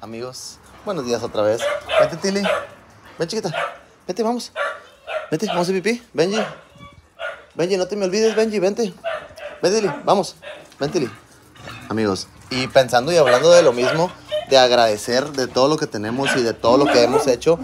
Amigos, buenos días otra vez. Vete, Tilly. Ven, chiquita. Vete, vamos. Vete, vamos a pipí. Benji. Benji, no te me olvides, Benji. Vente. Vente, Tilly. Vamos. vente Tilly. Amigos, y pensando y hablando de lo mismo, de agradecer de todo lo que tenemos y de todo lo que hemos hecho,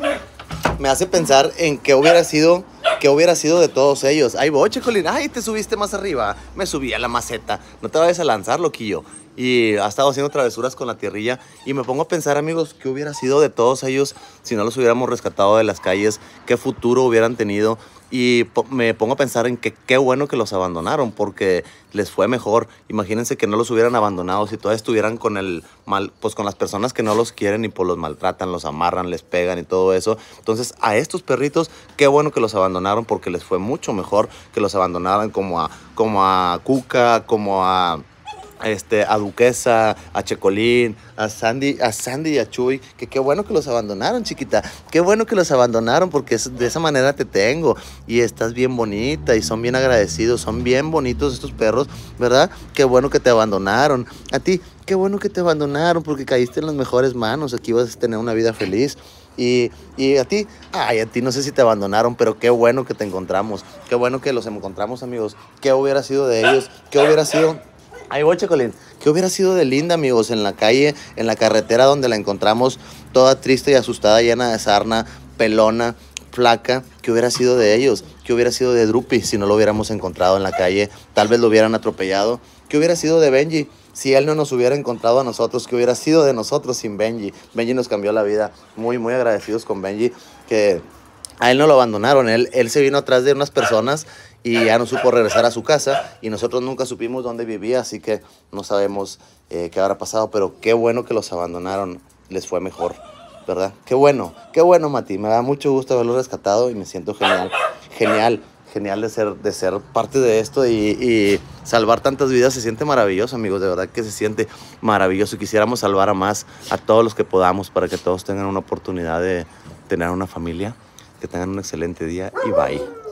me hace pensar en que hubiera sido ¿Qué hubiera sido de todos ellos? Ay, boche, colina. ay, te subiste más arriba. Me subí a la maceta. No te vayas a lanzar, loquillo. Y ha estado haciendo travesuras con la tierrilla. Y me pongo a pensar, amigos, ¿qué hubiera sido de todos ellos si no los hubiéramos rescatado de las calles? ¿Qué futuro hubieran tenido? Y me pongo a pensar en que qué bueno que los abandonaron porque les fue mejor. Imagínense que no los hubieran abandonado si todavía estuvieran con el mal, pues con las personas que no los quieren y pues los maltratan, los amarran, les pegan y todo eso. Entonces, a estos perritos, qué bueno que los abandonaron porque les fue mucho mejor que los abandonaran como a como a Cuca, como a este, a Duquesa, a Checolín, a Sandy, a Sandy y a Chuy, que qué bueno que los abandonaron, chiquita. Qué bueno que los abandonaron porque de esa manera te tengo y estás bien bonita y son bien agradecidos, son bien bonitos estos perros, ¿verdad? Qué bueno que te abandonaron. A ti, qué bueno que te abandonaron porque caíste en las mejores manos, aquí vas a tener una vida feliz. Y, y, a ti, ay, a ti no sé si te abandonaron, pero qué bueno que te encontramos. Qué bueno que los encontramos, amigos. ¿Qué hubiera sido de ellos? ¿Qué hubiera sido Ahí voy, Chocolín. ¿Qué hubiera sido de Linda, amigos, en la calle, en la carretera donde la encontramos toda triste y asustada, llena de sarna, pelona, flaca? ¿Qué hubiera sido de ellos? ¿Qué hubiera sido de Drupi si no lo hubiéramos encontrado en la calle? Tal vez lo hubieran atropellado. ¿Qué hubiera sido de Benji? si él no nos hubiera encontrado a nosotros, ¿Qué hubiera sido de nosotros sin Benji. Benji nos cambió la vida. Muy, muy agradecidos con Benji, que a él no lo abandonaron. Él, él se vino atrás de unas personas y ya no supo regresar a su casa y nosotros nunca supimos dónde vivía, así que no sabemos eh, qué habrá pasado, pero qué bueno que los abandonaron, les fue mejor, ¿verdad? Qué bueno, qué bueno Mati, me da mucho gusto haberlo rescatado y me siento genial, genial, genial de ser, de ser parte de esto y, salvar tantas vidas se siente maravilloso amigos, de verdad que se siente maravilloso, Y quisiéramos salvar a más, a todos los que podamos para que todos tengan una oportunidad de tener una familia, que tengan un excelente día y bye.